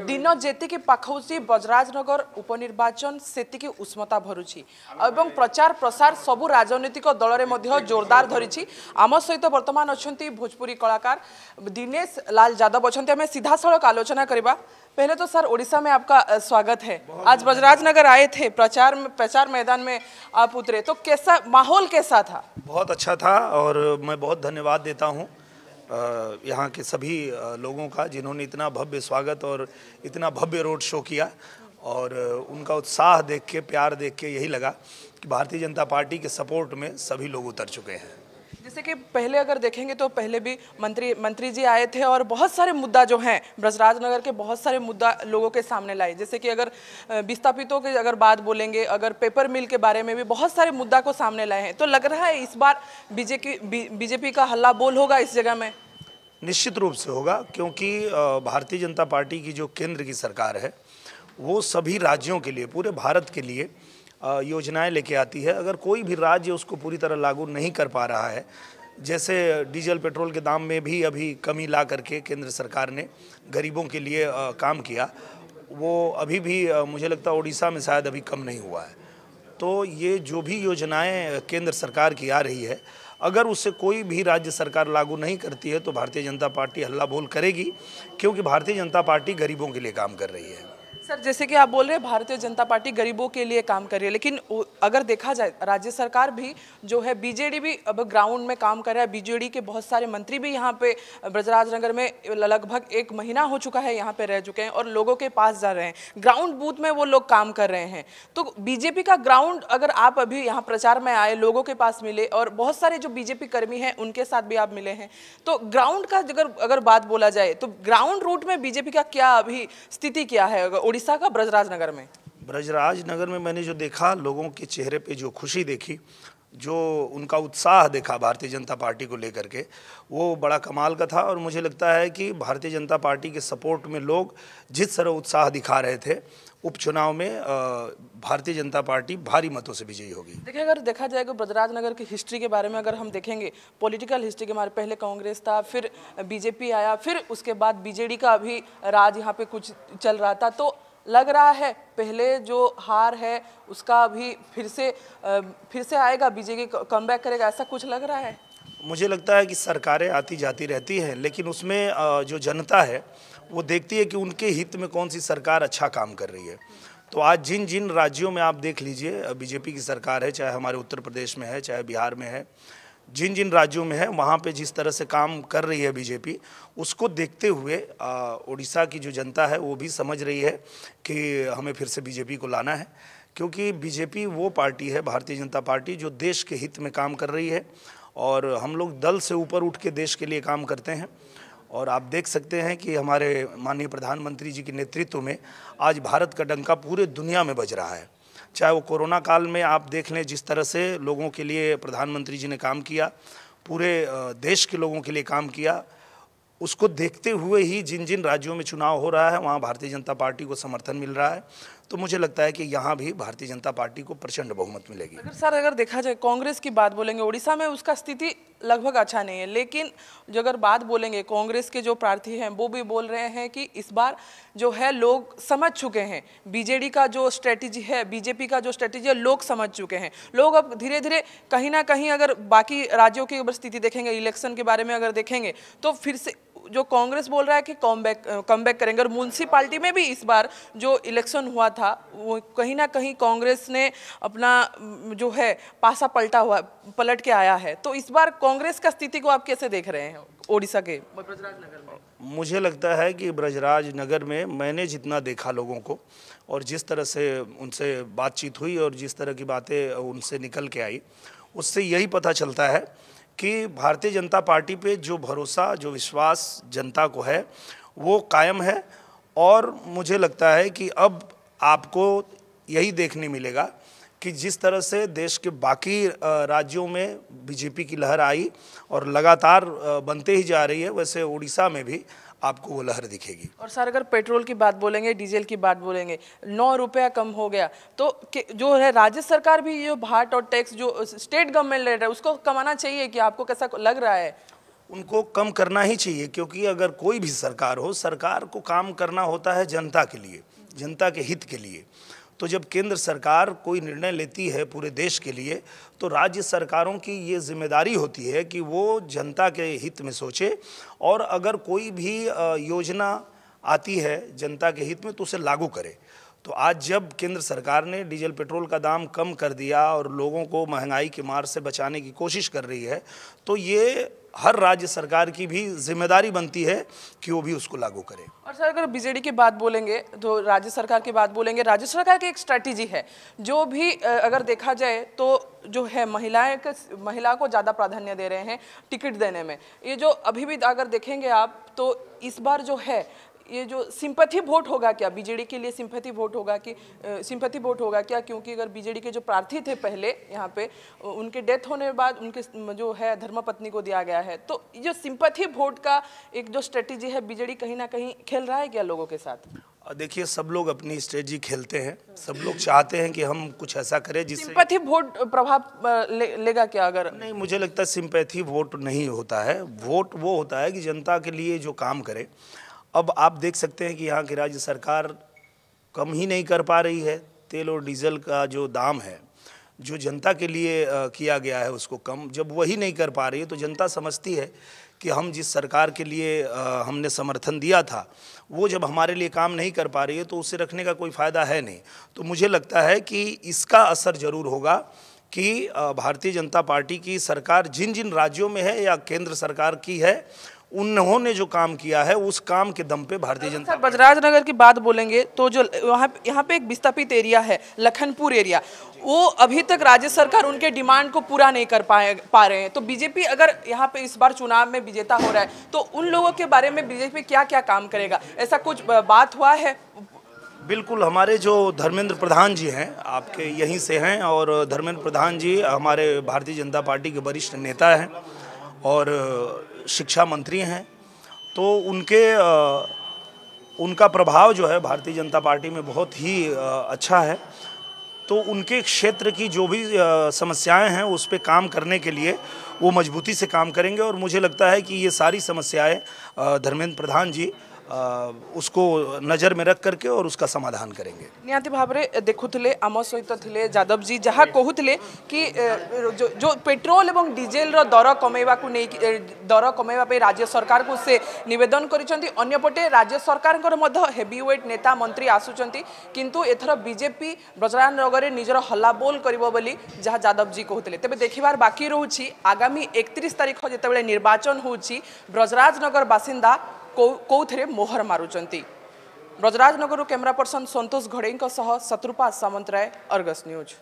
दिन जी पखी बजराजनगर उपनिर्वाचन से उष्मता एवं प्रचार प्रसार सब राजनीतिक दल ने जोरदार धरी आम सहित तो बर्तमान अच्छा भोजपुरी कलाकार दिनेश लाल यादव अच्छा सीधा सड़क आलोचना करवा पहले तो सर ओडिशा में आपका स्वागत है आज बजराजनगर आए थे प्रचार प्रचार मैदान में आप उतरे तो कैसा माहौल कैसा था बहुत अच्छा था और मैं बहुत धन्यवाद देता हूँ यहाँ के सभी लोगों का जिन्होंने इतना भव्य स्वागत और इतना भव्य रोड शो किया और उनका उत्साह देख के प्यार देख के यही लगा कि भारतीय जनता पार्टी के सपोर्ट में सभी लोग उतर चुके हैं जैसे कि पहले अगर देखेंगे तो पहले भी मंत्री मंत्री जी आए थे और बहुत सारे मुद्दा जो हैं ब्रजराज नगर के बहुत सारे मुद्दा लोगों के सामने लाए जैसे कि अगर विस्थापितों की अगर बात बोलेंगे अगर पेपर मिल के बारे में भी बहुत सारे मुद्दा को सामने लाए हैं तो लग रहा है इस बार बीजेपी बीजेपी का हल्ला बोल होगा इस जगह में निश्चित रूप से होगा क्योंकि भारतीय जनता पार्टी की जो केंद्र की सरकार है वो सभी राज्यों के लिए पूरे भारत के लिए योजनाएं लेके आती है अगर कोई भी राज्य उसको पूरी तरह लागू नहीं कर पा रहा है जैसे डीजल पेट्रोल के दाम में भी अभी कमी ला करके केंद्र सरकार ने गरीबों के लिए काम किया वो अभी भी मुझे लगता है उड़ीसा में शायद अभी कम नहीं हुआ है तो ये जो भी योजनाएं केंद्र सरकार की आ रही है अगर उससे कोई भी राज्य सरकार लागू नहीं करती है तो भारतीय जनता पार्टी हल्ला बोल करेगी क्योंकि भारतीय जनता पार्टी गरीबों के लिए काम कर रही है सर जैसे कि आप बोल रहे हैं भारतीय जनता पार्टी गरीबों के लिए काम कर रही है लेकिन अगर देखा जाए राज्य सरकार भी जो है बीजेडी भी अब ग्राउंड में काम कर रहा है बीजेडी के बहुत सारे मंत्री भी यहाँ पे ब्रजराज नगर में लगभग एक महीना हो चुका है यहाँ पे रह चुके हैं और लोगों के पास जा रहे हैं ग्राउंड बूथ में वो लोग काम कर रहे हैं तो बीजेपी का ग्राउंड अगर आप अभी यहाँ प्रचार में आए लोगों के पास मिले और बहुत सारे जो बीजेपी कर्मी हैं उनके साथ भी आप मिले हैं तो ग्राउंड का अगर अगर बात बोला जाए तो ग्राउंड रूट में बीजेपी का क्या अभी स्थिति क्या है उड़ीसा का ब्रजराज नगर में ब्रजराज नगर में मैंने जो देखा लोगों के चेहरे पे जो खुशी देखी जो उनका उत्साह देखा भारतीय जनता पार्टी को लेकर के वो बड़ा कमाल का था और मुझे लगता है कि भारतीय जनता पार्टी के सपोर्ट में लोग जिस तरह उत्साह दिखा रहे थे उपचुनाव में भारतीय जनता पार्टी भारी मतों से विजयी होगी देखिए अगर देखा जाए तो ब्रजराज नगर की हिस्ट्री के बारे में अगर हम देखेंगे पॉलिटिकल हिस्ट्री के बारे पहले कांग्रेस था फिर बीजेपी आया फिर उसके बाद बीजेडी का अभी राज यहाँ पे कुछ चल रहा था तो लग रहा है पहले जो हार है उसका अभी फिर से फिर से आएगा बीजेपी कम बैक करेगा ऐसा कुछ लग रहा है मुझे लगता है कि सरकारें आती जाती रहती हैं लेकिन उसमें जो जनता है वो देखती है कि उनके हित में कौन सी सरकार अच्छा काम कर रही है तो आज जिन जिन राज्यों में आप देख लीजिए बीजेपी की सरकार है चाहे हमारे उत्तर प्रदेश में है चाहे बिहार में है जिन जिन राज्यों में है वहाँ पे जिस तरह से काम कर रही है बीजेपी उसको देखते हुए उड़ीसा की जो जनता है वो भी समझ रही है कि हमें फिर से बीजेपी को लाना है क्योंकि बीजेपी वो पार्टी है भारतीय जनता पार्टी जो देश के हित में काम कर रही है और हम लोग दल से ऊपर उठ के देश के लिए काम करते हैं और आप देख सकते हैं कि हमारे माननीय प्रधानमंत्री जी के नेतृत्व में आज भारत का डंका पूरे दुनिया में बज रहा है चाहे वो कोरोना काल में आप देख लें जिस तरह से लोगों के लिए प्रधानमंत्री जी ने काम किया पूरे देश के लोगों के लिए काम किया उसको देखते हुए ही जिन जिन राज्यों में चुनाव हो रहा है वहाँ भारतीय जनता पार्टी को समर्थन मिल रहा है तो मुझे लगता है कि यहाँ भी भारतीय जनता पार्टी को प्रचंड बहुमत मिलेगी अगर सर अगर देखा जाए कांग्रेस की बात बोलेंगे उड़ीसा में उसका स्थिति लगभग अच्छा नहीं है लेकिन जो अगर बात बोलेंगे कांग्रेस के जो प्रार्थी हैं वो भी बोल रहे हैं कि इस बार जो है लोग समझ चुके हैं बीजेडी का जो स्ट्रेटजी है बीजेपी का जो स्ट्रेटजी है लोग समझ चुके हैं लोग अब धीरे धीरे कहीं ना कहीं अगर बाकी राज्यों की अगर स्थिति देखेंगे इलेक्शन के बारे में अगर देखेंगे तो फिर से जो कांग्रेस बोल रहा है कि कॉम बैक कम बैक करेंगे और म्यूनसिपाल्टी में भी इस बार जो इलेक्शन हुआ था वो कहीं ना कहीं कांग्रेस ने अपना जो है पासा पलटा हुआ पलट के आया है तो इस बार कांग्रेस का स्थिति को आप कैसे देख रहे हैं ओडिशा के मुझे लगता है कि ब्रजराज नगर में मैंने जितना देखा लोगों को और जिस तरह से उनसे बातचीत हुई और जिस तरह की बातें उनसे निकल के आई उससे यही पता चलता है कि भारतीय जनता पार्टी पे जो भरोसा जो विश्वास जनता को है वो कायम है और मुझे लगता है कि अब आपको यही देखने मिलेगा कि जिस तरह से देश के बाकी राज्यों में बीजेपी की लहर आई और लगातार बनते ही जा रही है वैसे उड़ीसा में भी आपको वो लहर दिखेगी और सर अगर पेट्रोल की बात बोलेंगे डीजल की बात बोलेंगे नौ रुपया कम हो गया तो जो है राज्य सरकार भी जो भाट और टैक्स जो स्टेट गवर्नमेंट ले रहा है उसको कमाना चाहिए कि आपको कैसा लग रहा है उनको कम करना ही चाहिए क्योंकि अगर कोई भी सरकार हो सरकार को काम करना होता है जनता के लिए जनता के हित के लिए तो जब केंद्र सरकार कोई निर्णय लेती है पूरे देश के लिए तो राज्य सरकारों की ये जिम्मेदारी होती है कि वो जनता के हित में सोचे और अगर कोई भी योजना आती है जनता के हित में तो उसे लागू करे तो आज जब केंद्र सरकार ने डीजल पेट्रोल का दाम कम कर दिया और लोगों को महंगाई के मार से बचाने की कोशिश कर रही है तो ये हर राज्य सरकार की भी जिम्मेदारी बनती है कि वो भी उसको लागू करे और सर अगर बीजेडी की बात बोलेंगे तो राज्य सरकार की बात बोलेंगे राज्य सरकार की एक स्ट्रैटेजी है जो भी अगर देखा जाए तो जो है महिलाएं महिला को ज़्यादा प्राधान्य दे रहे हैं टिकट देने में ये जो अभी भी अगर देखेंगे आप तो इस बार जो है ये जो सिंपथी वोट होगा क्या बीजेडी के लिए सिंपथी वोट होगा कि सिंपथी वोट होगा क्या क्योंकि अगर बीजेडी के जो प्रार्थी थे पहले यहाँ पे उनके डेथ होने के बाद उनके जो है धर्मपत्नी को दिया गया है तो जो सिंपथी वोट का एक जो स्ट्रेटेजी है बीजेडी कहीं ना कहीं खेल रहा है क्या लोगों के साथ देखिए सब लोग अपनी स्ट्रेटजी खेलते हैं सब लोग चाहते हैं कि हम कुछ ऐसा करें जिससे सिंपैथी वोट प्रभाव ले, लेगा क्या अगर नहीं मुझे लगता है सिंपैथी वोट नहीं होता है वोट वो होता है कि जनता के लिए जो काम करे अब आप देख सकते हैं कि यहाँ की राज्य सरकार कम ही नहीं कर पा रही है तेल और डीजल का जो दाम है जो जनता के लिए किया गया है उसको कम जब वही नहीं कर पा रही है तो जनता समझती है कि हम जिस सरकार के लिए हमने समर्थन दिया था वो जब हमारे लिए काम नहीं कर पा रही है तो उसे रखने का कोई फ़ायदा है नहीं तो मुझे लगता है कि इसका असर ज़रूर होगा कि भारतीय जनता पार्टी की सरकार जिन जिन राज्यों में है या केंद्र सरकार की है उन्होंने जो काम किया है उस काम के दम पे भारतीय जनता बजराज नगर की बात बोलेंगे तो जो वहाँ यहाँ पे एक विस्थापित एरिया है लखनपुर एरिया वो अभी तक राज्य सरकार उनके डिमांड को पूरा नहीं कर पाए पा रहे हैं तो बीजेपी अगर यहाँ पे इस बार चुनाव में विजेता हो रहा है तो उन लोगों के बारे में बीजेपी क्या क्या काम करेगा ऐसा कुछ बात हुआ है बिल्कुल हमारे जो धर्मेंद्र प्रधान जी हैं आपके यहीं से हैं और धर्मेंद्र प्रधान जी हमारे भारतीय जनता पार्टी के वरिष्ठ नेता हैं और शिक्षा मंत्री हैं तो उनके उनका प्रभाव जो है भारतीय जनता पार्टी में बहुत ही अच्छा है तो उनके क्षेत्र की जो भी समस्याएं हैं उस पर काम करने के लिए वो मजबूती से काम करेंगे और मुझे लगता है कि ये सारी समस्याएं धर्मेंद्र प्रधान जी उसको नजर में रख करके और उसका समाधान करेंगे निहाती भाव में देखुले आम सहित थे यादव जी जहाँ कहते कि जो, जो पेट्रोल और डीजेल दर कम दर कमेवा राज्य सरकार को से नवेदन करपटे राज्य सरकार हेवीवेट नेता मंत्री आसुच्च किंतु एथर बीजेपी ब्रजरान नगर में निजर हल्लाबोल कर जहाँ यादव जी कहते तेज देखार बाकी रोचे आगामी एकतीस तारीख जिते निर्वाचन हो ब्रजराज नगर बासिंदा କେଉଁଥିରେ ମୋହର ମାରୁଛନ୍ତି ବ୍ରଜରାଜନଗରରୁ କ୍ୟାମେରା ପର୍ସନ ସନ୍ତୋଷ ଘଡ଼େଇଙ୍କ ସହ ଶତ୍ରୁପା ସାମନ୍ତରାୟ ଅର୍ଗସ୍ ନ୍ୟୁଜ୍